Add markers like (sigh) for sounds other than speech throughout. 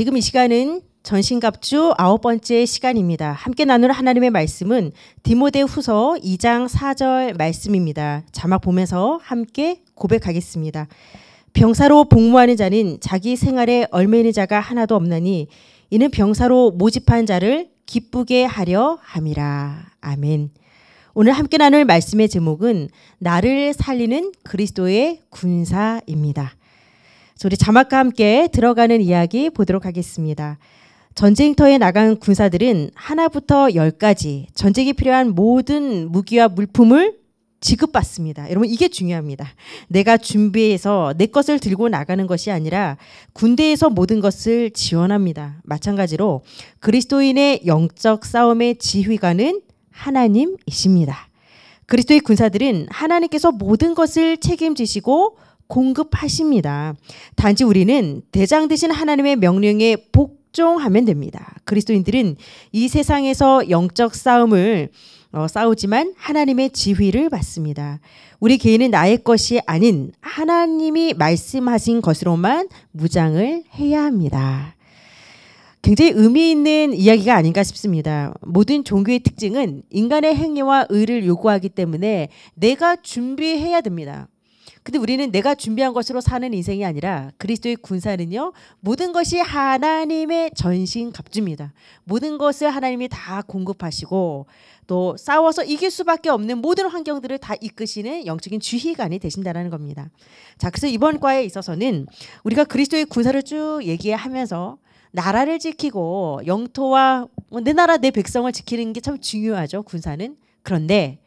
지금 이 시간은 전신갑주 아홉 번째 시간입니다. 함께 나눌 하나님의 말씀은 디모데 후서 2장 4절 말씀입니다. 자막 보면서 함께 고백하겠습니다. 병사로 복무하는 자는 자기 생활에 얼매는 자가 하나도 없나니 이는 병사로 모집한 자를 기쁘게 하려 함이라. 아멘. 오늘 함께 나눌 말씀의 제목은 나를 살리는 그리스도의 군사입니다. 우리 자막과 함께 들어가는 이야기 보도록 하겠습니다. 전쟁터에 나간 군사들은 하나부터 열까지 전쟁에 필요한 모든 무기와 물품을 지급받습니다. 여러분 이게 중요합니다. 내가 준비해서 내 것을 들고 나가는 것이 아니라 군대에서 모든 것을 지원합니다. 마찬가지로 그리스도인의 영적 싸움의 지휘관은 하나님이십니다. 그리스도의 군사들은 하나님께서 모든 것을 책임지시고 공급하십니다. 단지 우리는 대장 되신 하나님의 명령에 복종하면 됩니다. 그리스도인들은 이 세상에서 영적 싸움을 어, 싸우지만 하나님의 지휘를 받습니다. 우리 개인은 나의 것이 아닌 하나님이 말씀하신 것으로만 무장을 해야 합니다. 굉장히 의미 있는 이야기가 아닌가 싶습니다. 모든 종교의 특징은 인간의 행위와 의를 요구하기 때문에 내가 준비해야 됩니다. 근데 우리는 내가 준비한 것으로 사는 인생이 아니라 그리스도의 군사는요. 모든 것이 하나님의 전신 갑주입니다. 모든 것을 하나님이 다 공급하시고 또 싸워서 이길 수밖에 없는 모든 환경들을 다 이끄시는 영적인 주희관이 되신다라는 겁니다. 자, 그래서 이번 과에 있어서는 우리가 그리스도의 군사를 쭉 얘기하면서 나라를 지키고 영토와 내 나라 내 백성을 지키는 게 참 중요하죠. 군사는 그런데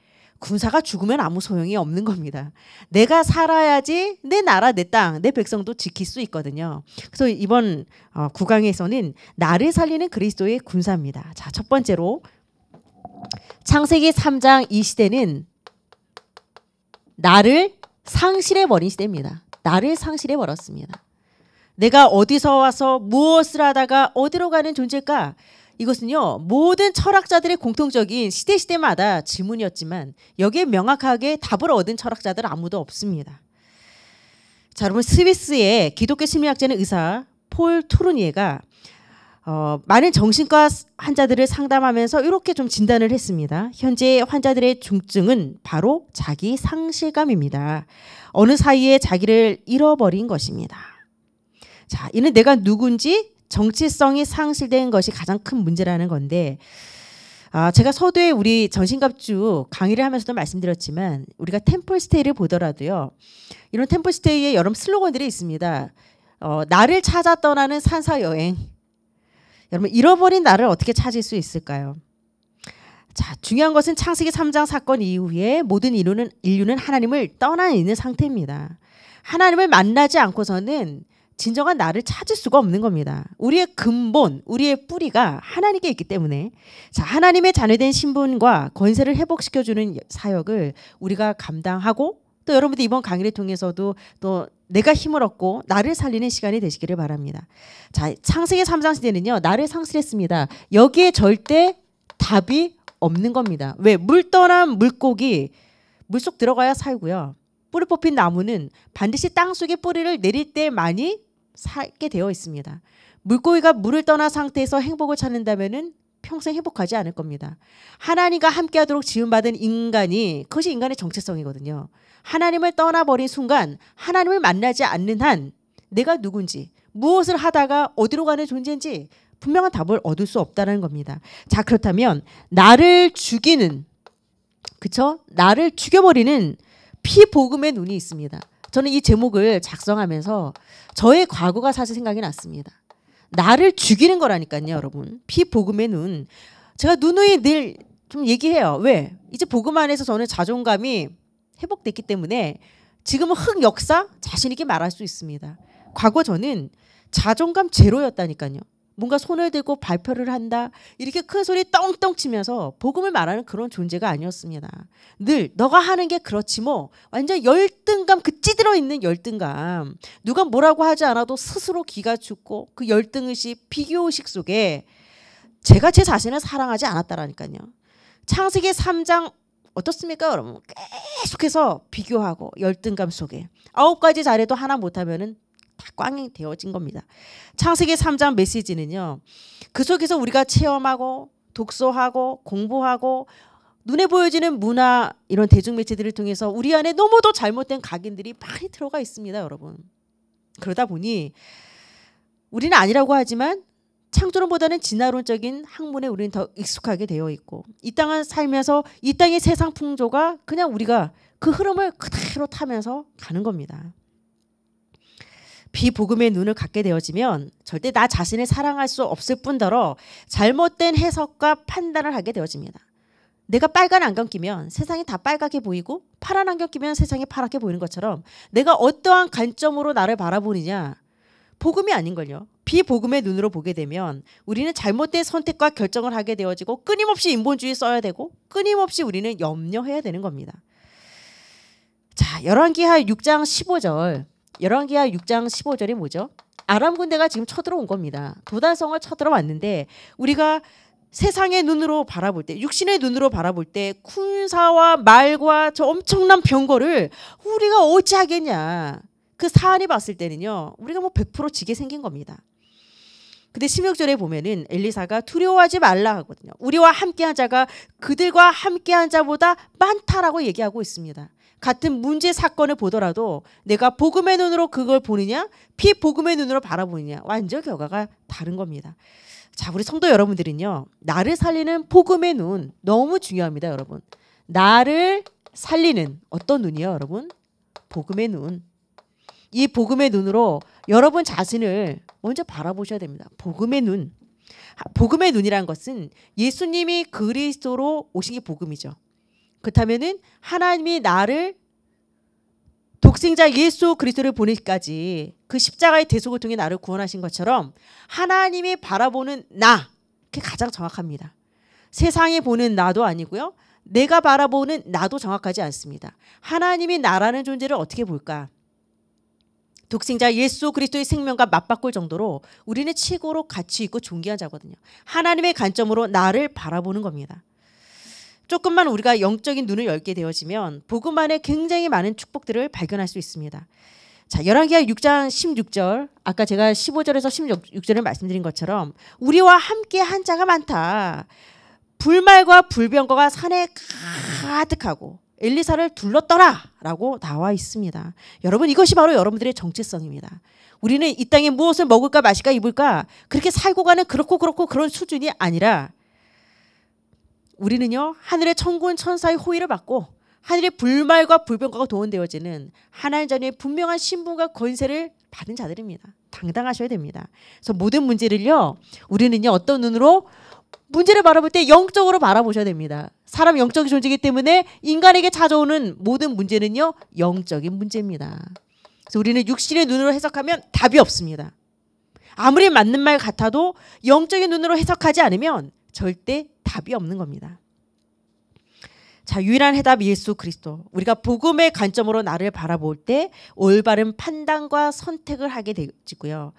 군사가 죽으면 아무 소용이 없는 겁니다. 내가 살아야지 내 나라, 내 땅, 내 백성도 지킬 수 있거든요. 그래서 이번 어, 구강에서는 나를 살리는 그리스도의 군사입니다. 자, 첫 번째로 창세기 3장 이 시대는 나를 상실해 버린 시대입니다. 나를 상실해 버렸습니다. 내가 어디서 와서 무엇을 하다가 어디로 가는 존재일까? 이것은요 모든 철학자들의 공통적인 시대 시대마다 질문이었지만 여기에 명확하게 답을 얻은 철학자들 아무도 없습니다. 자 여러분 스위스의 기독교 심리학자는 의사 폴 투르니에가 어, 많은 정신과 환자들을 상담하면서 이렇게 좀 진단을 했습니다. 현재 환자들의 중증은 바로 자기 상실감입니다. 어느 사이에 자기를 잃어버린 것입니다. 자, 이는 내가 누군지 정치성이 상실된 것이 가장 큰 문제라는 건데 아, 제가 서두에 우리 전신갑주 강의를 하면서도 말씀드렸지만 우리가 템플스테이를 보더라도요. 이런 템플스테이의 여러 슬로건들이 있습니다. 어, 나를 찾아 떠나는 산사 여행. 여러분 잃어버린 나를 어떻게 찾을 수 있을까요? 자, 중요한 것은 창세기 3장 사건 이후에 모든 인류는 인류는 하나님을 떠나 있는 상태입니다. 하나님을 만나지 않고서는 진정한 나를 찾을 수가 없는 겁니다. 우리의 근본, 우리의 뿌리가 하나님께 있기 때문에 자, 하나님의 자녀된 신분과 권세를 회복시켜 주는 사역을 우리가 감당하고 또 여러분들 이번 강의를 통해서도 또 내가 힘을 얻고 나를 살리는 시간이 되시기를 바랍니다. 자, 창세기 3장 시대는요. 나를 상실했습니다. 여기에 절대 답이 없는 겁니다. 왜? 물 떠난 물고기 물속 들어가야 살고요. 뿌리 뽑힌 나무는 반드시 땅 속에 뿌리를 내릴 때만이 살게 되어 있습니다. 물고기가 물을 떠나 상태에서 행복을 찾는다면은 평생 행복하지 않을 겁니다. 하나님과 함께하도록 지음받은 인간이 그것이 인간의 정체성이거든요. 하나님을 떠나버린 순간 하나님을 만나지 않는 한 내가 누군지 무엇을 하다가 어디로 가는 존재인지 분명한 답을 얻을 수 없다는 겁니다. 자 그렇다면 나를 죽이는 그쵸? 나를 죽여버리는 피복음의 눈이 있습니다. 저는 이 제목을 작성하면서 저의 과거가 사실 생각이 났습니다. 나를 죽이는 거라니까요, 여러분. 피복음의 눈. 제가 누누이 늘좀 얘기해요. 왜? 이제 복음 안에서 저는 자존감이 회복됐기 때문에 지금은 흑 역사 자신 있게 말할 수 있습니다. 과거 저는 자존감 제로였다니까요. 뭔가 손을 들고 발표를 한다 이렇게 큰 소리 떵떵 치면서 복음을 말하는 그런 존재가 아니었습니다. 늘 너가 하는 게 그렇지 뭐 완전 열등감 그 찌들어 있는 열등감 누가 뭐라고 하지 않아도 스스로 기가 죽고 그 열등 의식 비교 의식 속에 제가 제 자신을 사랑하지 않았다라니까요. 창세기 3장 어떻습니까 여러분 계속해서 비교하고 열등감 속에 아홉 가지 잘해도 하나 못하면은 다 꽝이 되어진 겁니다. 창세기 3장 메시지는요. 그 속에서 우리가 체험하고 독서하고 공부하고 눈에 보여지는 문화 이런 대중 매체들을 통해서 우리 안에 너무도 잘못된 각인들이 많이 들어가 있습니다, 여러분. 그러다 보니 우리는 아니라고 하지만 창조론보다는 진화론적인 학문에 우리는 더 익숙하게 되어 있고 이 땅을 살면서 이 땅의 세상 풍조가 그냥 우리가 그 흐름을 그대로 타면서 가는 겁니다. 비복음의 눈을 갖게 되어지면 절대 나 자신을 사랑할 수 없을 뿐더러 잘못된 해석과 판단을 하게 되어집니다. 내가 빨간 안경 끼면 세상이 다 빨갛게 보이고 파란 안경 끼면 세상이 파랗게 보이는 것처럼 내가 어떠한 관점으로 나를 바라보느냐 복음이 아닌걸요. 비복음의 눈으로 보게 되면 우리는 잘못된 선택과 결정을 하게 되어지고 끊임없이 인본주의 써야 되고 끊임없이 우리는 염려해야 되는 겁니다. 자, 열왕기하 6장 15절. 열왕기하 6장 15절이 뭐죠? 아람 군대가 지금 쳐들어온 겁니다. 도다성을 쳐들어왔는데 우리가 세상의 눈으로 바라볼 때, 육신의 눈으로 바라볼 때 군사와 말과 저 엄청난 병거를 우리가 어찌하겠냐. 그 사안이 봤을 때는요. 우리가 뭐 100% 지게 생긴 겁니다. 근데 16절에 보면은 엘리사가 두려워하지 말라 하거든요. 우리와 함께한 자가 그들과 함께한 자보다 많다라고 얘기하고 있습니다. 같은 문제 사건을 보더라도 내가 복음의 눈으로 그걸 보느냐 피 복음의 눈으로 바라보느냐 완전 결과가 다른 겁니다. 자 우리 성도 여러분들은요 나를 살리는 복음의 눈 너무 중요합니다 여러분. 나를 살리는 어떤 눈이요 에 여러분? 복음의 눈. 이 복음의 눈으로 여러분 자신을 먼저 바라보셔야 됩니다. 복음의 눈. 복음의 눈이란 것은 예수님이 그리스도로 오신 게 복음이죠. 그렇다면은 하나님이 나를 독생자 예수 그리스도를 보내기까지 그 십자가의 대속을 통해 나를 구원하신 것처럼 하나님이 바라보는 나 그게 가장 정확합니다. 세상이 보는 나도 아니고요. 내가 바라보는 나도 정확하지 않습니다. 하나님이 나라는 존재를 어떻게 볼까? 독생자 예수 그리스도의 생명과 맞바꿀 정도로 우리는 최고로 가치 있고 존귀한 자거든요. 하나님의 관점으로 나를 바라보는 겁니다. 조금만 우리가 영적인 눈을 열게 되어지면 복음 안에 굉장히 많은 축복들을 발견할 수 있습니다. 자, 열왕기하 6장 16절. 아까 제가 15절에서 16절을 말씀드린 것처럼 우리와 함께 한 자가 많다. 불말과 불병거가 산에 가득하고 엘리사를 둘렀더라라고 나와 있습니다. 여러분 이것이 바로 여러분들의 정체성입니다. 우리는 이 땅에 무엇을 먹을까 마실까 입을까 그렇게 살고 가는 그렇고 그렇고 그런 수준이 아니라 우리는요 하늘의 천군 천사의 호의를 받고 하늘의 불말과 불변과가 도원되어지는 하나님 자녀의 분명한 신분과 권세를 받은 자들입니다. 당당하셔야 됩니다. 그래서 모든 문제를요 우리는요 어떤 눈으로 문제를 바라볼 때 영적으로 바라보셔야 됩니다. 사람 영적인 존재이기 때문에 인간에게 찾아오는 모든 문제는요 영적인 문제입니다. 그래서 우리는 육신의 눈으로 해석하면 답이 없습니다. 아무리 맞는 말 같아도 영적인 눈으로 해석하지 않으면 절대 답이 없는 겁니다. 자, 유일한 해답 예수 그리스도. 우리가 복음의 관점으로 나를 바라볼 때 올바른 판단과 선택을 하게 되고요.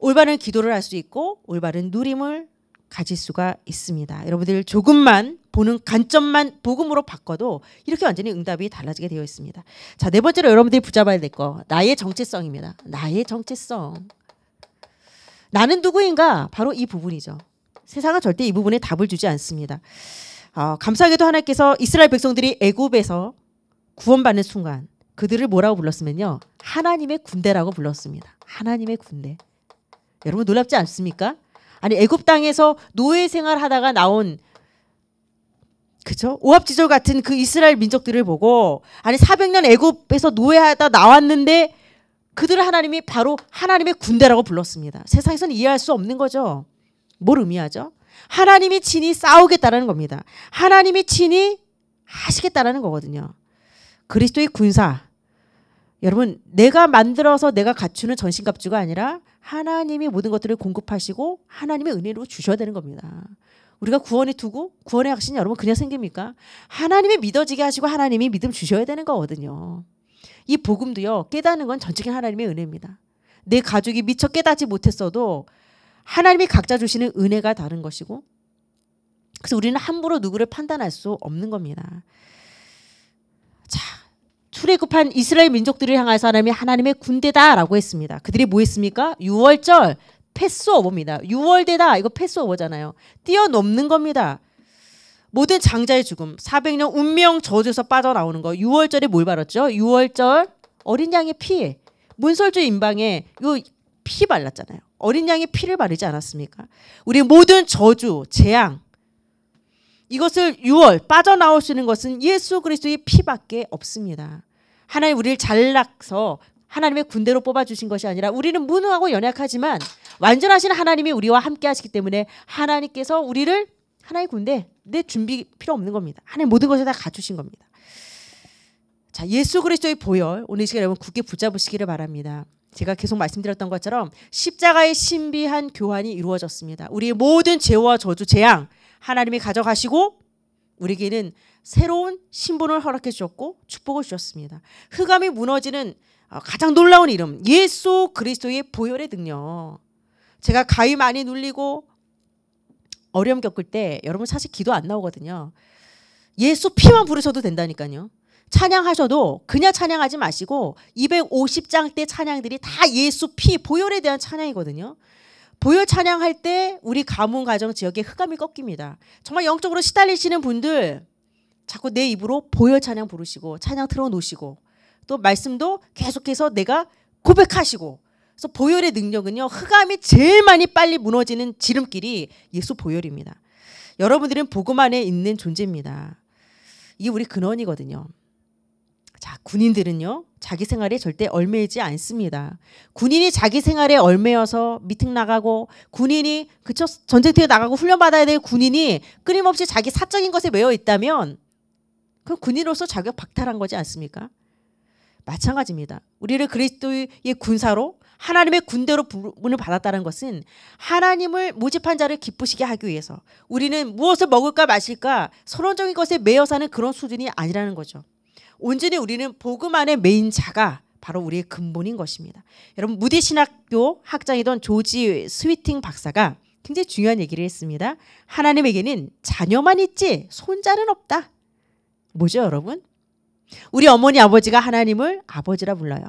올바른 기도를 할 수 있고 올바른 누림을 가질 수가 있습니다. 여러분들 조금만 보는 관점만 복음으로 바꿔도 이렇게 완전히 응답이 달라지게 되어 있습니다. 자, 네 번째로 여러분들이 붙잡아야 될 거. 나의 정체성입니다. 나의 정체성. 나는 누구인가? 바로 이 부분이죠. 세상은 절대 이 부분에 답을 주지 않습니다. 어, 감사하게도 하나님께서 이스라엘 백성들이 애굽에서 구원받는 순간 그들을 뭐라고 불렀으면요. 하나님의 군대라고 불렀습니다. 하나님의 군대. 여러분 놀랍지 않습니까? 아니 애굽 땅에서 노예 생활하다가 나온 그죠? 오합지졸 같은 그 이스라엘 민족들을 보고 아니 400년 애굽에서 노예하다 나왔는데 그들을 하나님이 바로 하나님의 군대라고 불렀습니다. 세상에서는 이해할 수 없는 거죠. 뭘 의미하죠? 하나님이 친히 싸우겠다라는 겁니다. 하나님이 친히 하시겠다라는 거거든요. 그리스도의 군사 여러분 내가 만들어서 내가 갖추는 전신갑주가 아니라 하나님이 모든 것들을 공급하시고 하나님의 은혜로 주셔야 되는 겁니다. 우리가 구원에 두고 구원의 확신이 여러분 그냥 생깁니까? 하나님이 믿어지게 하시고 하나님이 믿음 주셔야 되는 거거든요. 이 복음도요 깨닫는 건 전적인 하나님의 은혜입니다. 내 가족이 미처 깨닫지 못했어도 하나님이 각자 주시는 은혜가 다른 것이고 그래서 우리는 함부로 누구를 판단할 수 없는 겁니다. 자 출애굽한 이스라엘 민족들을 향해서 하나님이 하나님의 군대다라고 했습니다. 그들이 뭐 했습니까? 유월절 패스오버입니다. 유월대다 이거 패스오버잖아요. 뛰어넘는 겁니다. 모든 장자의 죽음, 400년 운명 저주에서 빠져나오는 거. 유월절에뭘 바랐죠? 유월절 어린 양의 피. 문설주 임방에이 피 발랐잖아요. 어린 양의 피를 바르지 않았습니까? 우리 모든 저주, 재앙 이것을 6월 빠져나올 수 있는 것은 예수 그리스도의 피밖에 없습니다. 하나님 우리를 잘락서 하나님의 군대로 뽑아주신 것이 아니라 우리는 무능하고 연약하지만 완전하신 하나님이 우리와 함께 하시기 때문에 하나님께서 우리를 하나의 군대 내 준비 필요 없는 겁니다. 하나님 모든 것을 다 갖추신 겁니다. 자 예수 그리스도의 보혈 오늘 시간에 여러분 굳게 붙잡으시기를 바랍니다. 제가 계속 말씀드렸던 것처럼 십자가의 신비한 교환이 이루어졌습니다. 우리의 모든 죄와 저주, 재앙 하나님이 가져가시고 우리에게는 새로운 신분을 허락해 주셨고 축복을 주셨습니다. 흑암이 무너지는 어, 가장 놀라운 이름 예수 그리스도의 보혈의 능력. 제가 가위 많이 눌리고 어려움 겪을 때 여러분 사실 기도 안 나오거든요. 예수 피만 부르셔도 된다니까요. 찬양하셔도 그냥 찬양하지 마시고 250장 때 찬양들이 다 예수 피 보혈에 대한 찬양이거든요. 보혈 찬양할 때 우리 가문 가정 지역에 흑암이 꺾입니다. 정말 영적으로 시달리시는 분들 자꾸 내 입으로 보혈 찬양 부르시고 찬양 틀어놓으시고 또 말씀도 계속해서 내가 고백하시고 그래서 보혈의 능력은요 흑암이 제일 많이 빨리 무너지는 지름길이 예수 보혈입니다. 여러분들은 복음 안에 있는 존재입니다. 이게 우리 근원이거든요. 자, 군인들은요. 자기 생활에 절대 얼매이지 않습니다. 군인이 자기 생활에 얼매여서 미팅 나가고 군인이 그쵸 전쟁터에 나가고 훈련 받아야 될 군인이 끊임없이 자기 사적인 것에 매여 있다면 그 군인으로서 자격 박탈한 거지 않습니까? 마찬가지입니다. 우리를 그리스도의 군사로 하나님의 군대로 부름을 받았다는 것은 하나님을 모집한 자를 기쁘시게 하기 위해서 우리는 무엇을 먹을까 마실까 서론적인 것에 매여 사는 그런 수준이 아니라는 거죠. 온전히 우리는 복음 안에 메인자가 바로 우리의 근본인 것입니다. 여러분 무디 신학교 학장이던 조지 스위팅 박사가 굉장히 중요한 얘기를 했습니다. 하나님에게는 자녀만 있지 손자는 없다. 뭐죠, 여러분? 우리 어머니 아버지가 하나님을 아버지라 불러요.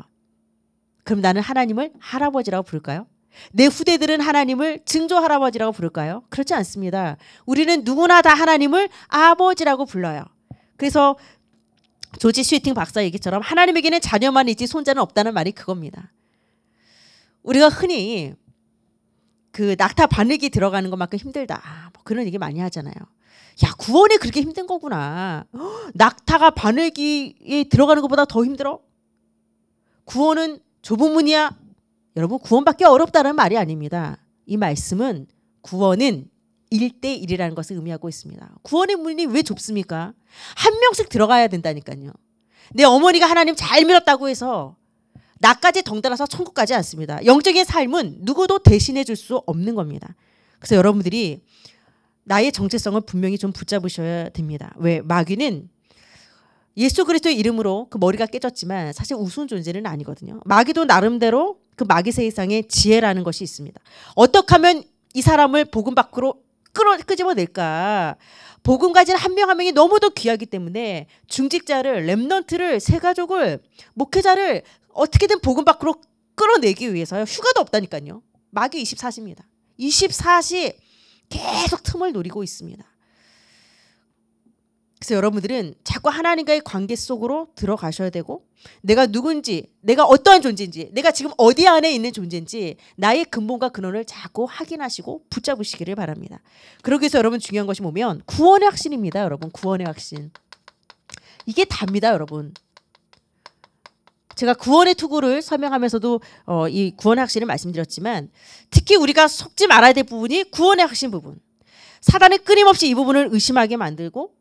그럼 나는 하나님을 할아버지라고 부를까요? 내 후대들은 하나님을 증조 할아버지라고 부를까요? 그렇지 않습니다. 우리는 누구나 다 하나님을 아버지라고 불러요. 그래서 조지 슈팅 박사 얘기처럼 하나님에게는 자녀만 있지 손자는 없다는 말이 그겁니다. 우리가 흔히 그 낙타 바늘기 들어가는 것만큼 힘들다. 아, 뭐 그런 얘기 많이 하잖아요. 야, 구원이 그렇게 힘든 거구나. 허, 낙타가 바늘기에 들어가는 것보다 더 힘들어? 구원은 좁은 문이야. 여러분, 구원밖에 어렵다는 말이 아닙니다. 이 말씀은 구원은 1대1이라는 것을 의미하고 있습니다. 구원의 문이 왜 좁습니까? 한 명씩 들어가야 된다니까요. 내 어머니가 하나님 잘 믿었다고 해서 나까지 덩달아서 천국 가지 않습니다. 영적인 삶은 누구도 대신해 줄 수 없는 겁니다. 그래서 여러분들이 나의 정체성을 분명히 좀 붙잡으셔야 됩니다. 왜? 마귀는 예수 그리스도의 이름으로 그 머리가 깨졌지만 사실 우스운 존재는 아니거든요. 마귀도 나름대로 그 마귀 세상의 지혜라는 것이 있습니다. 어떻게 하면 이 사람을 복음 밖으로 끌어 끄집어낼까? 복음 가진 한 명 한 명이 너무도 귀하기 때문에 중직자를 렘넌트를 세 가족을 목회자를 어떻게든 복음 밖으로 끌어내기 위해서요. 휴가도 없다니까요. 마귀 24시입니다. 24시 계속 틈을 노리고 있습니다. 그래서 여러분들은 자꾸 하나님과의 관계 속으로 들어가셔야 되고 내가 누군지 내가 어떠한 존재인지 내가 지금 어디 안에 있는 존재인지 나의 근본과 근원을 자꾸 확인하시고 붙잡으시기를 바랍니다. 그러기 위해서 여러분 중요한 것이 뭐면 구원의 확신입니다. 여러분 구원의 확신 이게 답니다. 여러분 제가 구원의 투구를 설명하면서도 어, 이 구원의 확신을 말씀드렸지만 특히 우리가 속지 말아야 될 부분이 구원의 확신 부분 사단이 끊임없이 이 부분을 의심하게 만들고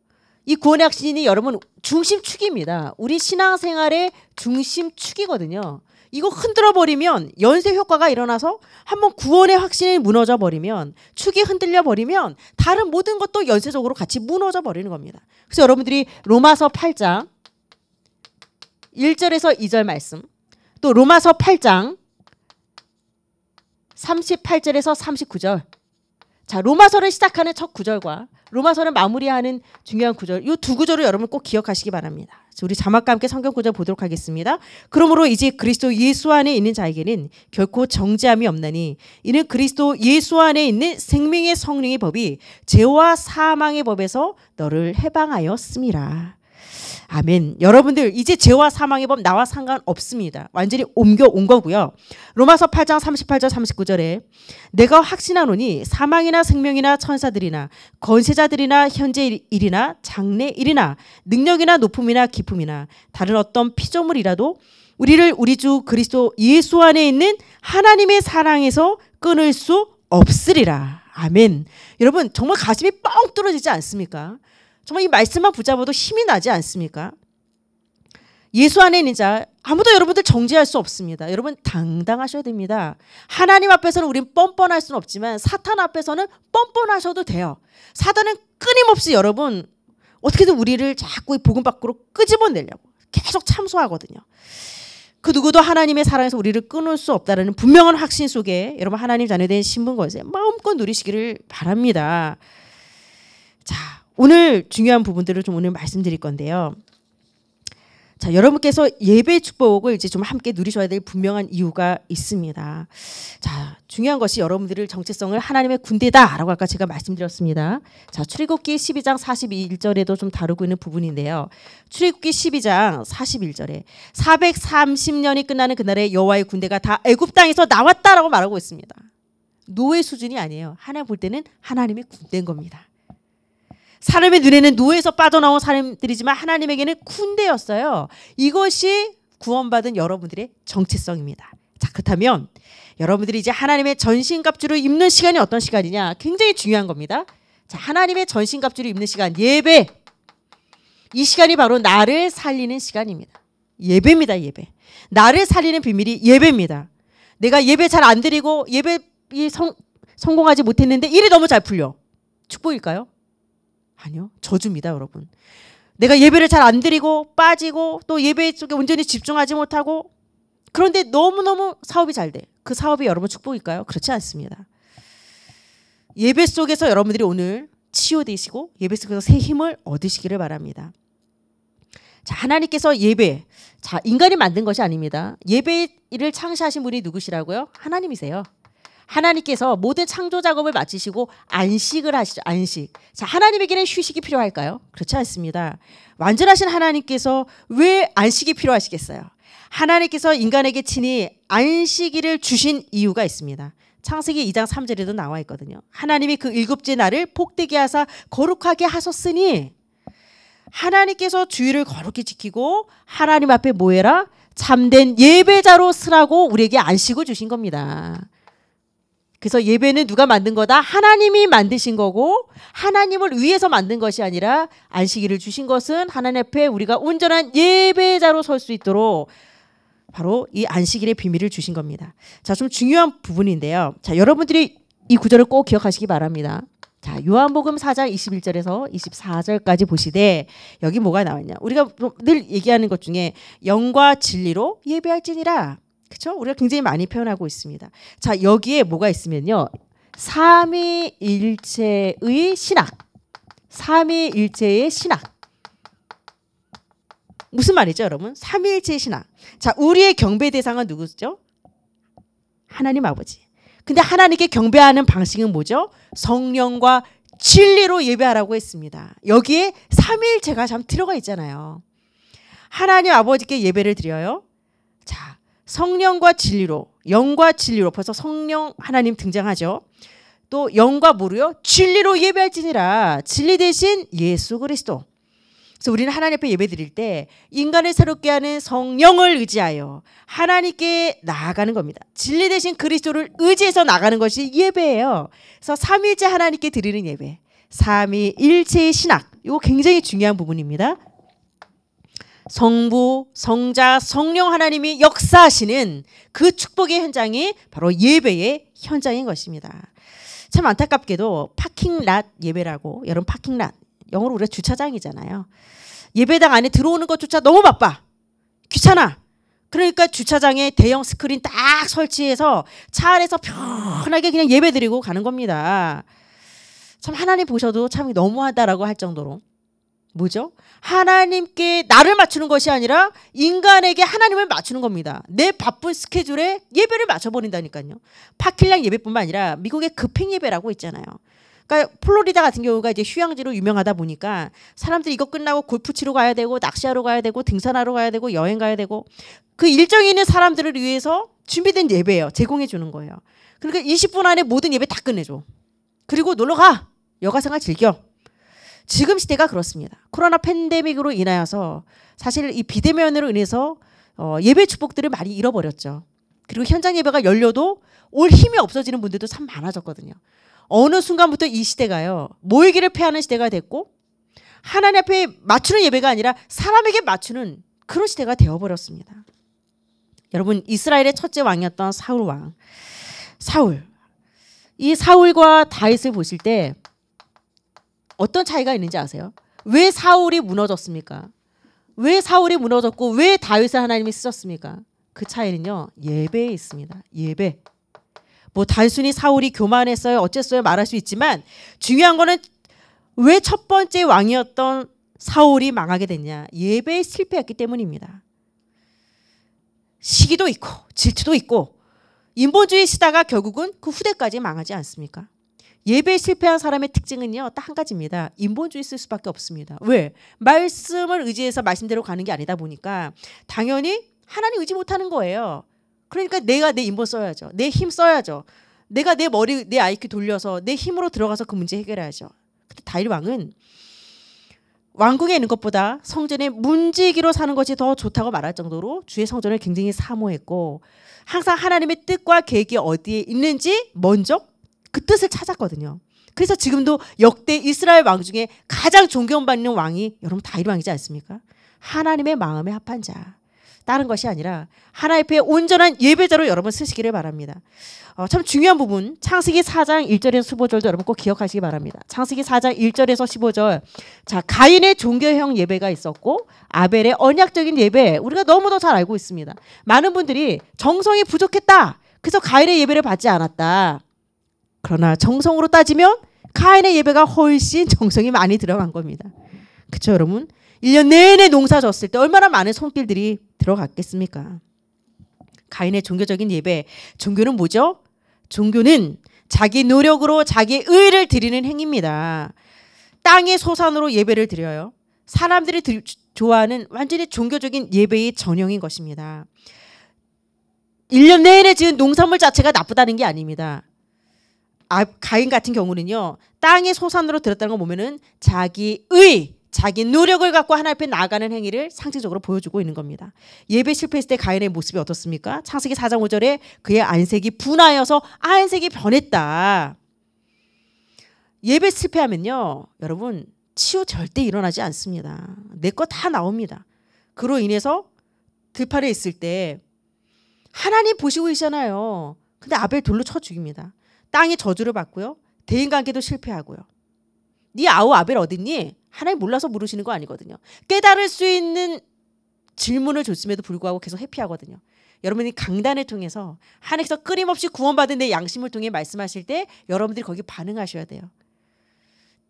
이 구원의 확신이 여러분 중심축입니다. 우리 신앙생활의 중심축이거든요. 이거 흔들어 버리면 연쇄 효과가 일어나서 한번 구원의 확신이 무너져 버리면 축이 흔들려 버리면 다른 모든 것도 연쇄적으로 같이 무너져 버리는 겁니다. 그래서 여러분들이 로마서 8장 1절에서 2절 말씀 또 로마서 8장 38절에서 39절 자 로마서를 시작하는 첫 구절과 로마서는 마무리하는 중요한 구절 이 두 구절을 여러분 꼭 기억하시기 바랍니다. 우리 자막과 함께 성경 구절 보도록 하겠습니다. 그러므로 이제 그리스도 예수 안에 있는 자에게는 결코 정죄함이 없나니 이는 그리스도 예수 안에 있는 생명의 성령의 법이 죄와 사망의 법에서 너를 해방하였습니다. 아멘. 여러분들 이제 죄와 사망의 법 나와 상관없습니다. 완전히 옮겨온 거고요. 로마서 8장 38절 39절에 내가 확신하노니 사망이나 생명이나 천사들이나 권세자들이나 현재 일이나 장래 일이나 능력이나 높음이나 기품이나 다른 어떤 피조물이라도 우리를 우리 주 그리스도 예수 안에 있는 하나님의 사랑에서 끊을 수 없으리라. 아멘. 여러분 정말 가슴이 뻥 뚫어지지 않습니까? 정말 이 말씀만 붙잡아도 힘이 나지 않습니까? 예수 안에 있는 자 아무도 여러분들 정죄할 수 없습니다. 여러분 당당하셔야 됩니다. 하나님 앞에서는 우린 뻔뻔할 수는 없지만 사탄 앞에서는 뻔뻔하셔도 돼요. 사단은 끊임없이 여러분 어떻게든 우리를 자꾸 복음 밖으로 끄집어내려고 계속 참소하거든요. 그 누구도 하나님의 사랑에서 우리를 끊을 수 없다라는 분명한 확신 속에 여러분 하나님 자녀된 신분 거세 마음껏 누리시기를 바랍니다. 자, 오늘 중요한 부분들을 좀 오늘 말씀드릴 건데요. 자, 여러분께서 예배 축복을 이제 좀 함께 누리셔야 될 분명한 이유가 있습니다. 자, 중요한 것이 여러분들을 정체성을 하나님의 군대다라고 아까 제가 말씀드렸습니다. 자, 출애굽기 12장 4 2절에도좀 다루고 있는 부분인데요. 출애굽기 12장 41절에 430년이 끝나는 그날에 여호와의 군대가 다 애굽 땅에서 나왔다라고 말하고 있습니다. 노예 수준이 아니에요. 하나님 볼 때는 하나님의 군대인 겁니다. 사람의 눈에는 노에서 빠져나온 사람들이지만 하나님에게는 군대였어요. 이것이 구원받은 여러분들의 정체성입니다. 자, 그렇다면 여러분들이 이제 하나님의 전신갑주를 입는 시간이 어떤 시간이냐? 굉장히 중요한 겁니다. 자, 하나님의 전신갑주를 입는 시간, 예배. 이 시간이 바로 나를 살리는 시간입니다. 예배입니다, 예배. 나를 살리는 비밀이 예배입니다. 내가 예배 잘 안 드리고 예배 이 성, 성공하지 못했는데 일이 너무 잘 풀려. 축복일까요? 아니요. 저주입니다, 여러분. 내가 예배를 잘 안 드리고 빠지고 또 예배 쪽에 온전히 집중하지 못하고 그런데 너무너무 사업이 잘 돼. 그 사업이 여러분 축복일까요? 그렇지 않습니다. 예배 속에서 여러분들이 오늘 치유되시고 예배 속에서 새 힘을 얻으시기를 바랍니다. 자, 하나님께서 예배. 자, 인간이 만든 것이 아닙니다. 예배를 창시하신 분이 누구시라고요? 하나님이세요. 하나님께서 모든 창조 작업을 마치시고 안식을 하시죠. 안식. 자, 하나님에게는 휴식이 필요할까요? 그렇지 않습니다. 완전하신 하나님께서 왜 안식이 필요하시겠어요? 하나님께서 인간에게 친히 안식일을 주신 이유가 있습니다. 창세기 2장 3절에도 나와 있거든요. 하나님이 그 일곱째 날을 복되게 하사 거룩하게 하셨으니 하나님께서 주의를 거룩히 지키고 하나님 앞에 모여라 참된 예배자로 쓰라고 우리에게 안식을 주신 겁니다. 그래서 예배는 누가 만든 거다? 하나님이 만드신 거고 하나님을 위해서 만든 것이 아니라 안식일을 주신 것은 하나님 앞에 우리가 온전한 예배자로 설 수 있도록 바로 이 안식일의 비밀을 주신 겁니다. 자, 좀 중요한 부분인데요. 자, 여러분들이 이 구절을 꼭 기억하시기 바랍니다. 자, 요한복음 4장 21절에서 24절까지 보시되 여기 뭐가 나왔냐? 우리가 늘 얘기하는 것 중에 영과 진리로 예배할지니라. 그렇죠? 우리가 굉장히 많이 표현하고 있습니다. 자 여기에 뭐가 있으면요, 삼위일체의 신학, 삼위일체의 신학. 무슨 말이죠, 여러분? 삼위일체 의신학 자, 우리의 경배 대상은 누구죠? 하나님 아버지. 근데 하나님께 경배하는 방식은 뭐죠? 성령과 진리로 예배하라고 했습니다. 여기에 삼위일체가 참 들어가 있잖아요. 하나님 아버지께 예배를 드려요. 자, 성령과 진리로 영과 진리로 벌써 성령 하나님 등장하죠. 또 영과 모르요 진리로 예배할지니라 진리 대신 예수 그리스도. 그래서 우리는 하나님 앞에 예배드릴 때 인간을 새롭게 하는 성령을 의지하여 하나님께 나아가는 겁니다. 진리 대신 그리스도를 의지해서 나가는 것이 예배예요. 그래서 삼위일체 하나님께 드리는 예배, 삼위일체의 신학. 이거 굉장히 중요한 부분입니다. 성부, 성자, 성령 하나님이 역사하시는 그 축복의 현장이 바로 예배의 현장인 것입니다. 참 안타깝게도 파킹랏 예배라고 여러분 파킹랏 영어로 우리가 주차장이잖아요. 예배당 안에 들어오는 것조차 너무 바빠. 귀찮아. 그러니까 주차장에 대형 스크린 딱 설치해서 차 안에서 편하게 그냥 예배 드리고 가는 겁니다. 참 하나님 보셔도 참 너무하다라고 할 정도로 뭐죠? 하나님께 나를 맞추는 것이 아니라 인간에게 하나님을 맞추는 겁니다. 내 바쁜 스케줄에 예배를 맞춰버린다니까요. 파킬량 예배뿐만 아니라 미국의 급행 예배라고 있잖아요. 그러니까 플로리다 같은 경우가 이제 휴양지로 유명하다 보니까 사람들이 이거 끝나고 골프 치러 가야 되고 낚시하러 가야 되고 등산하러 가야 되고 여행 가야 되고 그 일정이 있는 사람들을 위해서 준비된 예배예요. 제공해 주는 거예요. 그러니까 20분 안에 모든 예배 다 끝내줘. 그리고 놀러 가. 여가 생활 즐겨. 지금 시대가 그렇습니다. 코로나 팬데믹으로 인하여서 사실 이 비대면으로 인해서 어, 예배 축복들을 많이 잃어버렸죠. 그리고 현장 예배가 열려도 올 힘이 없어지는 분들도 참 많아졌거든요. 어느 순간부터 이 시대가요. 모이기를 패하는 시대가 됐고 하나님 앞에 맞추는 예배가 아니라 사람에게 맞추는 그런 시대가 되어버렸습니다. 여러분 이스라엘의 첫째 왕이었던 사울 왕. 사울. 이 사울과 다윗을 보실 때 어떤 차이가 있는지 아세요? 왜 사울이 무너졌습니까? 왜 사울이 무너졌고 왜 다윗을 하나님이 쓰셨습니까? 그 차이는요 예배에 있습니다. 예배. 뭐 단순히 사울이 교만했어요 어쨌어요 말할 수 있지만 중요한 거는 왜 첫 번째 왕이었던 사울이 망하게 됐냐 예배에 실패했기 때문입니다. 시기도 있고 질투도 있고 인본주의 시다가 결국은 그 후대까지 망하지 않습니까? 예배 실패한 사람의 특징은요 딱 한 가지입니다. 인본주의 쓸 수밖에 없습니다. 왜? 말씀을 의지해서 말씀대로 가는 게 아니다 보니까 당연히 하나님 의지 못하는 거예요. 그러니까 내가 내 인본 써야죠. 내 힘 써야죠. 내가 내 머리 내 IQ 돌려서 내 힘으로 들어가서 그 문제 해결해야죠. 근데 다윗 왕은 왕궁에 있는 것보다 성전에 문지기로 사는 것이 더 좋다고 말할 정도로 주의 성전을 굉장히 사모했고 항상 하나님의 뜻과 계획이 어디에 있는지 먼저 그 뜻을 찾았거든요. 그래서 지금도 역대 이스라엘 왕 중에 가장 존경받는 왕이 여러분 다윗 왕이지 않습니까? 하나님의 마음에 합한 자. 다른 것이 아니라 하나님 앞에 온전한 예배자로 여러분 쓰시기를 바랍니다. 어, 참 중요한 부분 창세기 4장 1절에서 15절도 여러분 꼭 기억하시기 바랍니다. 창세기 4장 1절에서 15절 자 가인의 종교형 예배가 있었고 아벨의 언약적인 예배 우리가 너무도 잘 알고 있습니다. 많은 분들이 정성이 부족했다. 그래서 가인의 예배를 받지 않았다. 그러나 정성으로 따지면 카인의 예배가 훨씬 정성이 많이 들어간 겁니다. 그쵸 여러분? 1년 내내 농사 졌을 때 얼마나 많은 손길들이 들어갔겠습니까? 가인의 종교적인 예배. 종교는 뭐죠? 종교는 자기 노력으로 자기 의를 드리는 행위입니다. 땅의 소산으로 예배를 드려요. 사람들이 드, 좋아하는 완전히 종교적인 예배의 전형인 것입니다. 1년 내내 지은 농산물 자체가 나쁘다는 게 아닙니다. 아, 가인 같은 경우는요 땅의 소산으로 들었다는 걸 보면은 자기의 자기 노력을 갖고 하나님 앞에 나가는 행위를 상징적으로 보여주고 있는 겁니다. 예배 실패했을 때 가인의 모습이 어떻습니까? 창세기 4장 5절에 그의 안색이 분하여서 안색이 변했다. 예배 실패하면요 여러분 치유 절대 일어나지 않습니다. 내 거 다 나옵니다. 그로 인해서 들판에 있을 때 하나님 보시고 있잖아요 근데 아벨 돌로 쳐 죽입니다. 땅에 저주를 받고요. 대인관계도 실패하고요. 네 아우 아벨 어딨니? 하나님 몰라서 물으시는 거 아니거든요. 깨달을 수 있는 질문을 줬음에도 불구하고 계속 회피하거든요. 여러분이 강단을 통해서 하나님께서 끊임없이 구원받은 내 양심을 통해 말씀하실 때 여러분들이 거기 반응하셔야 돼요.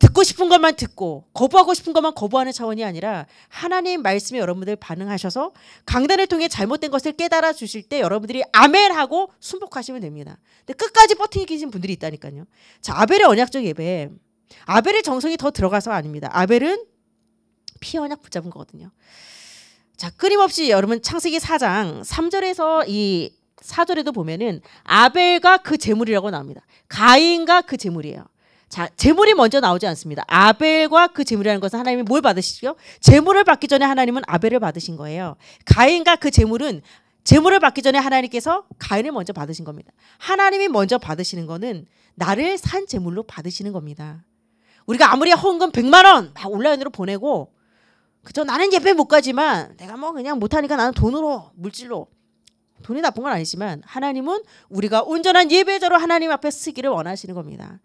듣고 싶은 것만 듣고 거부하고 싶은 것만 거부하는 차원이 아니라 하나님 말씀에 여러분들 반응하셔서 강단을 통해 잘못된 것을 깨달아 주실 때 여러분들이 아멘 하고 순복하시면 됩니다. 근데 끝까지 버티기신 계 분들이 있다니까요. 자, 아벨의 언약적 예배. 아벨의 정성이 더 들어가서 아닙니다. 아벨은 피 언약 붙잡은 거거든요. 자, 끊임없이 여러분 창세기 4장 3절에서 이4절에도 보면은 아벨과 그 재물이라고 나옵니다. 가인과 그 재물이에요. 자, 재물이 먼저 나오지 않습니다. 아벨과 그 재물이라는 것은 하나님이 뭘 받으시죠? 재물을 받기 전에 하나님은 아벨을 받으신 거예요. 가인과 그 재물은 재물을 받기 전에 하나님께서 가인을 먼저 받으신 겁니다. 하나님이 먼저 받으시는 거는 나를 산 재물로 받으시는 겁니다. 우리가 아무리 헌금 100만 원 온라인으로 보내고 그저 나는 예배 못 가지만 내가 뭐 그냥 못하니까 나는 돈으로 물질로 돈이 나쁜 건 아니지만 하나님은 우리가 온전한 예배자로 하나님 앞에 쓰기를 원하시는 겁니다.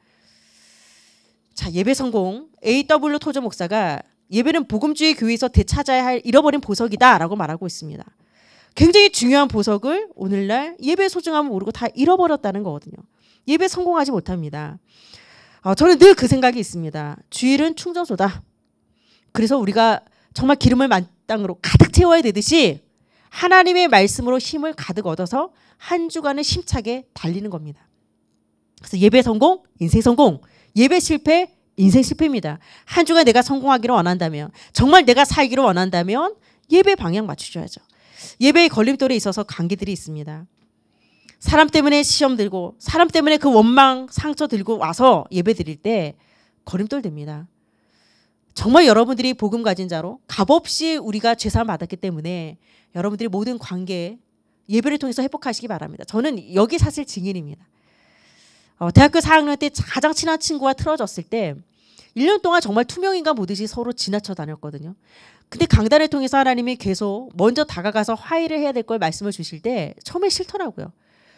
자 예배 성공 A.W. 토저 목사가 예배는 복음주의 교회에서 되찾아야 할 잃어버린 보석이다라고 말하고 있습니다. 굉장히 중요한 보석을 오늘날 예배 소중함을 모르고 다 잃어버렸다는 거거든요. 예배 성공하지 못합니다. 어, 저는 늘 그 생각이 있습니다. 주일은 충전소다. 그래서 우리가 정말 기름을 만땅으로 가득 채워야 되듯이 하나님의 말씀으로 힘을 가득 얻어서 한 주간을 심차게 달리는 겁니다. 그래서 예배 성공, 인생 성공, 예배 실패, 인생 실패입니다. 한 주간 내가 성공하기를 원한다면, 정말 내가 살기를 원한다면 예배 방향 맞추셔야죠. 예배의 걸림돌에 있어서 관계들이 있습니다. 사람 때문에 시험 들고, 사람 때문에 그 원망, 상처 들고 와서 예배 드릴 때 걸림돌 됩니다. 정말 여러분들이 복음 가진 자로 값없이 우리가 죄사함 받았기 때문에 여러분들이 모든 관계 예배를 통해서 회복하시기 바랍니다. 저는 여기 사실 증인입니다. 어, 대학교 4학년 때 가장 친한 친구와 틀어졌을 때 1년 동안 정말 투명인가 보듯이 서로 지나쳐 다녔거든요. 근데 강단을 통해서 하나님이 계속 먼저 다가가서 화해를 해야 될 걸 말씀을 주실 때 처음에 싫더라고요.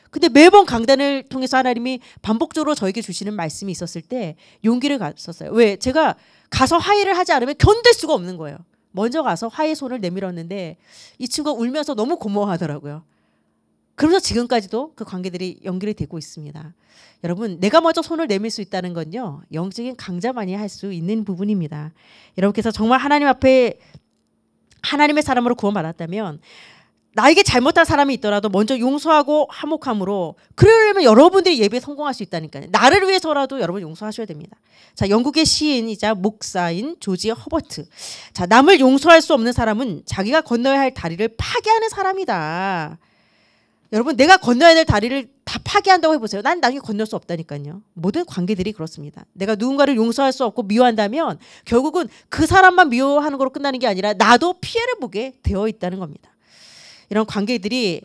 근데 매번 강단을 통해서 하나님이 반복적으로 저에게 주시는 말씀이 있었을 때 용기를 가었어요 왜? 제가 가서 화해를 하지 않으면 견딜 수가 없는 거예요. 먼저 가서 화해 손을 내밀었는데 이 친구가 울면서 너무 고마워하더라고요. 그러면서 지금까지도 그 관계들이 연결이 되고 있습니다. 여러분, 내가 먼저 손을 내밀 수 있다는 건요, 영적인 강자만이 할 수 있는 부분입니다. 여러분께서 정말 하나님 앞에 하나님의 사람으로 구원받았다면 나에게 잘못한 사람이 있더라도 먼저 용서하고 화목함으로 그러려면 여러분들이 예배에 성공할 수 있다니까요. 나를 위해서라도 여러분 용서하셔야 됩니다. 자, 영국의 시인이자 목사인 조지 허버트. 자, 남을 용서할 수 없는 사람은 자기가 건너야 할 다리를 파괴하는 사람이다. 여러분 내가 건너야 될 다리를 다 파괴한다고 해보세요. 난 나중에 건널 수 없다니까요. 모든 관계들이 그렇습니다. 내가 누군가를 용서할 수 없고 미워한다면 결국은 그 사람만 미워하는 걸로 끝나는 게 아니라 나도 피해를 보게 되어 있다는 겁니다. 이런 관계들이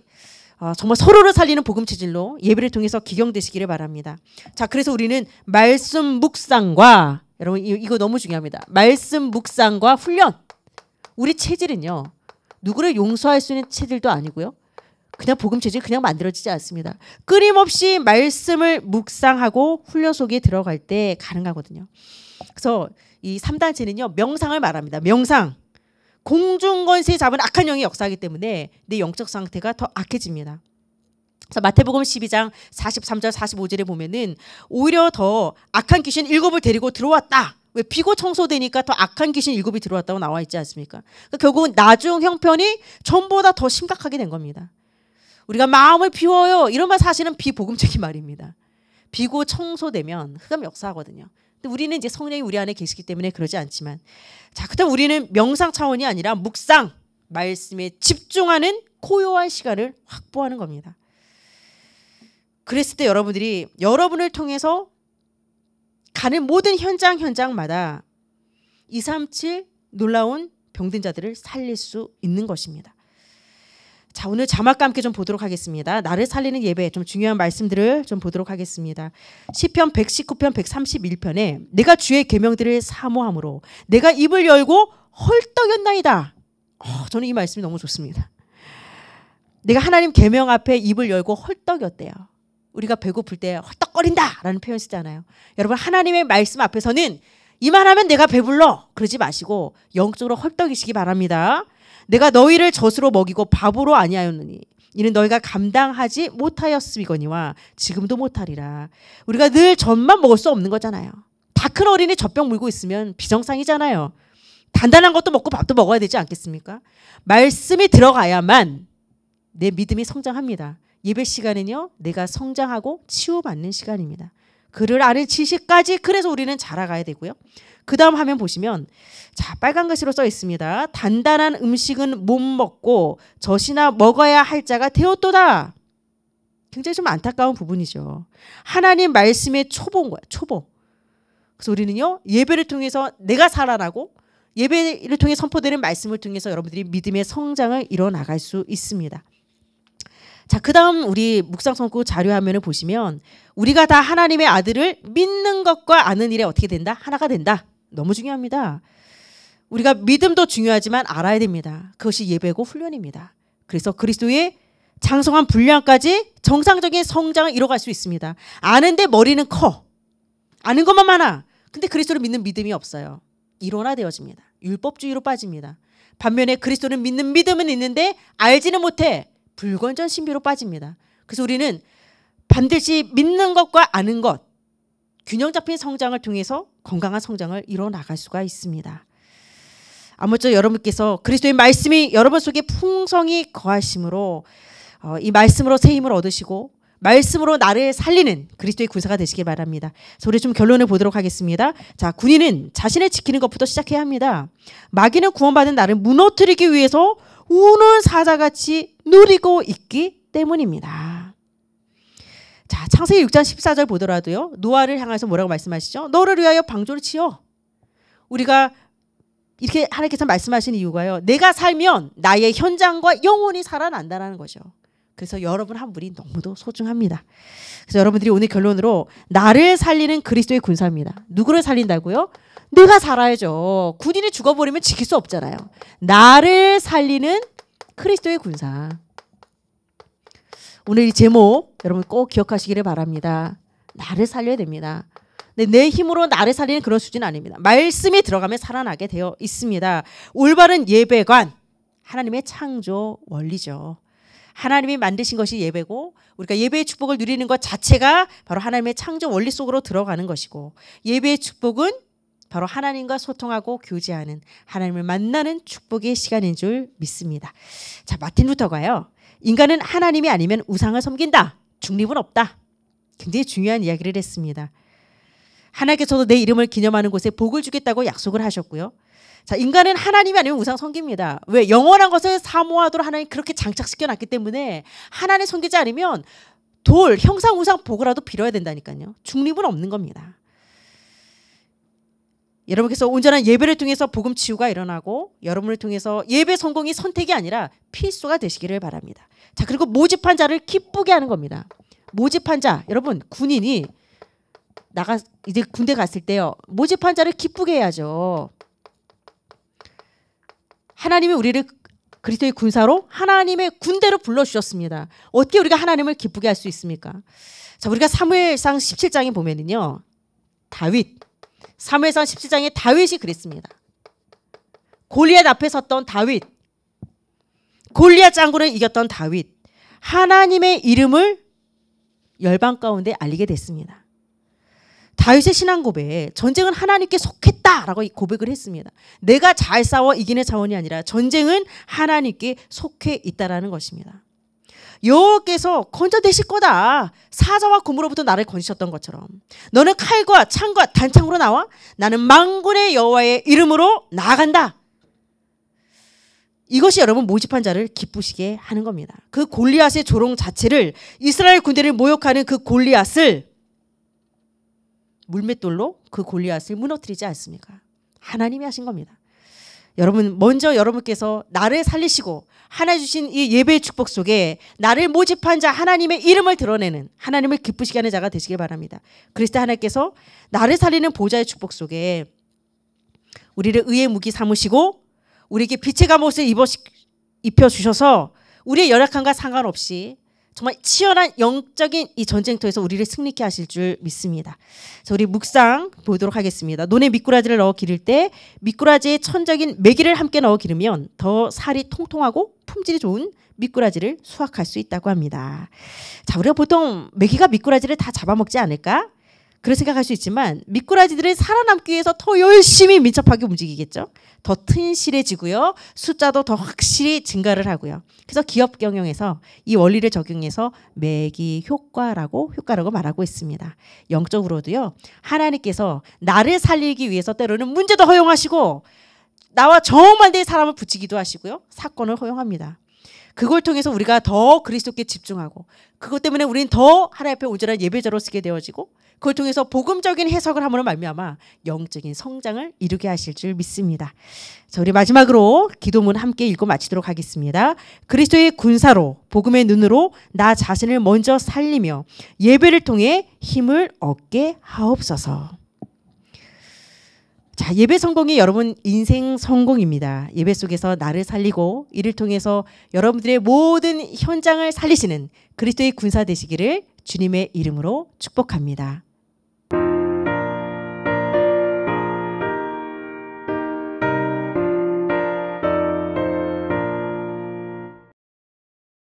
어, 정말 서로를 살리는 복음 체질로 예배를 통해서 기경되시기를 바랍니다. 자, 그래서 우리는 말씀 묵상과 여러분 이거 너무 중요합니다. 말씀 묵상과 훈련. 우리 체질은요. 누구를 용서할 수 있는 체질도 아니고요. 그냥 복음체질 그냥 만들어지지 않습니다. 끊임없이 말씀을 묵상하고 훈련 속에 들어갈 때 가능하거든요. 그래서 이 3단체는요. 명상을 말합니다. 명상. 공중권세 잡은 악한 영이 역사하기 때문에 내 영적 상태가 더 악해집니다. 그래서 마태복음 12장 43절 45절에 보면은 오히려 더 악한 귀신 일곱을 데리고 들어왔다. 왜 피고 청소되니까 더 악한 귀신 일곱이 들어왔다고 나와 있지 않습니까? 그러니까 결국은 나중 형편이 전보다 더 심각하게 된 겁니다. 우리가 마음을 비워요. 이런 말 사실은 비복음적인 (laughs) 말입니다. 비고 청소되면 흑암 역사하거든요. 근데 우리는 이제 성령이 우리 안에 계시기 때문에 그러지 않지만 자, 그다음 우리는 명상 차원이 아니라 묵상 말씀에 집중하는 고요한 시간을 확보하는 겁니다. 그랬을 때 여러분들이 여러분을 통해서 가는 모든 현장 현장마다 237 놀라운 병든 자들을 살릴 수 있는 것입니다. 자, 오늘 자막과 함께 좀 보도록 하겠습니다. 나를 살리는 예배 좀 중요한 말씀들을 좀 보도록 하겠습니다. 시편 119편 131편에 내가 주의 계명들을 사모함으로 내가 입을 열고 헐떡였나이다. 어, 저는 이 말씀이 너무 좋습니다. 내가 하나님 계명 앞에 입을 열고 헐떡였대요. 우리가 배고플 때 헐떡거린다라는 표현 쓰잖아요. 여러분 하나님의 말씀 앞에서는 이만하면 내가 배불러 그러지 마시고 영적으로 헐떡이시기 바랍니다. 내가 너희를 젖으로 먹이고 밥으로 아니하였느니 이는 너희가 감당하지 못하였음이거니와 지금도 못하리라. 우리가 늘 젖만 먹을 수 없는 거잖아요. 다 큰 어린이 젖병 물고 있으면 비정상이잖아요. 단단한 것도 먹고 밥도 먹어야 되지 않겠습니까? 말씀이 들어가야만 내 믿음이 성장합니다. 예배 시간은요, 내가 성장하고 치유받는 시간입니다. 그를 아는 지식까지 그래서 우리는 자라가야 되고요. 그 다음 화면 보시면 자 빨간 글씨로 써 있습니다. 단단한 음식은 못 먹고 젖이나 먹어야 할 자가 되었도다. 굉장히 좀 안타까운 부분이죠. 하나님 말씀의 초보인 거야 초보. 그래서 우리는요 예배를 통해서 내가 살아나고 예배를 통해 선포되는 말씀을 통해서 여러분들이 믿음의 성장을 이뤄나갈 수 있습니다. 자, 그 다음 우리 묵상성구 자료화면을 보시면 우리가 다 하나님의 아들을 믿는 것과 아는 일에 어떻게 된다? 하나가 된다. 너무 중요합니다. 우리가 믿음도 중요하지만 알아야 됩니다. 그것이 예배고 훈련입니다. 그래서 그리스도의 장성한 분량까지 정상적인 성장을 이뤄갈 수 있습니다. 아는데 머리는 커. 아는 것만 많아. 근데 그리스도를 믿는 믿음이 없어요. 이론화되어집니다 율법주의로 빠집니다. 반면에 그리스도를 믿는 믿음은 있는데 알지는 못해 불건전 신비로 빠집니다. 그래서 우리는 반드시 믿는 것과 아는 것 균형 잡힌 성장을 통해서 건강한 성장을 이뤄 나갈 수가 있습니다. 아무쪼록 여러분께서 그리스도의 말씀이 여러분 속에 풍성히 거하심으로 어, 이 말씀으로 새 힘을 얻으시고 말씀으로 나를 살리는 그리스도의 군사가 되시길 바랍니다. 그리좀 결론을 보도록 하겠습니다. 자, 군인은 자신을 지키는 것부터 시작해야 합니다. 마귀는 구원받은 나를 무너뜨리기 위해서 우는 사자같이 누리고 있기 때문입니다. 자, 창세기 6장 14절 보더라도요. 노아를 향해서 뭐라고 말씀하시죠? 너를 위하여 방조를 치어. 우리가 이렇게 하나님께서 말씀하신 이유가요. 내가 살면 나의 현장과 영혼이 살아난다라는 거죠. 그래서 여러분 한 분이 너무도 소중합니다. 그래서 여러분들이 오늘 결론으로 나를 살리는 그리스도의 군사입니다. 누구를 살린다고요? 내가 살아야죠. 군인이 죽어버리면 지킬 수 없잖아요. 나를 살리는 그리스도의 군사. 오늘 이 제목 여러분 꼭 기억하시기를 바랍니다. 나를 살려야 됩니다. 근내 네, 힘으로 나를 살리는 그런 수준 아닙니다. 말씀이 들어가면 살아나게 되어 있습니다. 올바른 예배관 하나님의 창조 원리죠. 하나님이 만드신 것이 예배고 우리가 예배의 축복을 누리는 것 자체가 바로 하나님의 창조 원리 속으로 들어가는 것이고 예배의 축복은 바로 하나님과 소통하고 교제하는 하나님을 만나는 축복의 시간인 줄 믿습니다. 자, 마틴 루터가요. 인간은 하나님이 아니면 우상을 섬긴다. 중립은 없다. 굉장히 중요한 이야기를 했습니다. 하나님께서도 내 이름을 기념하는 곳에 복을 주겠다고 약속을 하셨고요. 자, 인간은 하나님이 아니면 우상 섬깁니다. 왜? 영원한 것을 사모하도록 하나님 그렇게 장착시켜 놨기 때문에 하나님 섬기지 않으면 돌, 형상, 우상, 복을라도 빌어야 된다니까요. 중립은 없는 겁니다. 여러분께서 온전한 예배를 통해서 복음 치유가 일어나고 여러분을 통해서 예배 성공이 선택이 아니라 필수가 되시기를 바랍니다. 자 그리고 모집한 자를 기쁘게 하는 겁니다. 모집한 자 여러분 군인이 나가 이제 군대 갔을 때요 모집한 자를 기쁘게 해야죠. 하나님이 우리를 그리스도의 군사로 하나님의 군대로 불러주셨습니다. 어떻게 우리가 하나님을 기쁘게 할 수 있습니까? 자, 우리가 사무엘상 17장에 보면은요. 다윗 3회선 17장에 다윗이 그랬습니다. 골리앗 앞에 섰던 다윗. 골리앗 장군을 이겼던 다윗. 하나님의 이름을 열방 가운데 알리게 됐습니다. 다윗의 신앙 고백, 전쟁은 하나님께 속했다라고 고백을 했습니다. 내가 잘 싸워 이기는 차원이 아니라 전쟁은 하나님께 속해 있다라는 것입니다. 여호와께서 건져내실 거다. 사자와 곰으로부터 나를 건지셨던 것처럼 너는 칼과 창과 단창으로 나와 나는 망군의 여호와의 이름으로 나아간다. 이것이 여러분 모집한 자를 기쁘시게 하는 겁니다. 그 골리앗의 조롱 자체를 이스라엘 군대를 모욕하는 그 골리앗을 물맷돌로 그 골리앗을 무너뜨리지 않습니까? 하나님이 하신 겁니다. 여러분 먼저 여러분께서 나를 살리시고 하나 주신 이 예배의 축복 속에 나를 모집한 자 하나님의 이름을 드러내는 하나님을 기쁘시게 하는 자가 되시길 바랍니다. 그리스도 하나님께서 나를 살리는 보좌의 축복 속에 우리를 의의 무기 삼으시고 우리에게 빛의 감옷을 입어 입혀 주셔서 우리의 열악함과 상관없이 정말 치열한 영적인 이 전쟁터에서 우리를 승리케 하실 줄 믿습니다. 자, 우리 묵상 보도록 하겠습니다. 논에 미꾸라지를 넣어 기를 때 미꾸라지에 천적인 메기를 함께 넣어 기르면 더 살이 통통하고 품질이 좋은 미꾸라지를 수확할 수 있다고 합니다. 자, 우리가 보통 메기가 미꾸라지를 다 잡아먹지 않을까? 그런 생각할 수 있지만 미꾸라지들은 살아남기 위해서 더 열심히 민첩하게 움직이겠죠. 더 튼실해지고요. 숫자도 더 확실히 증가를 하고요. 그래서 기업 경영에서 이 원리를 적용해서 매기 효과라고 효과라고 말하고 있습니다. 영적으로도요. 하나님께서 나를 살리기 위해서 때로는 문제도 허용하시고 나와 정반대의 사람을 붙이기도 하시고요. 사건을 허용합니다. 그걸 통해서 우리가 더 그리스도께 집중하고 그것 때문에 우리는 더 하나님 앞에 온전한 예배자로 쓰게 되어지고 그걸 통해서 복음적인 해석을 함으로 말미암아 영적인 성장을 이루게 하실 줄 믿습니다. 자, 우리 마지막으로 기도문 함께 읽고 마치도록 하겠습니다. 그리스도의 군사로 복음의 눈으로 나 자신을 먼저 살리며 예배를 통해 힘을 얻게 하옵소서. 자, 예배 성공이 여러분 인생 성공입니다. 예배 속에서 나를 살리고 이를 통해서 여러분들의 모든 현장을 살리시는 그리스도의 군사 되시기를 주님의 이름으로 축복합니다.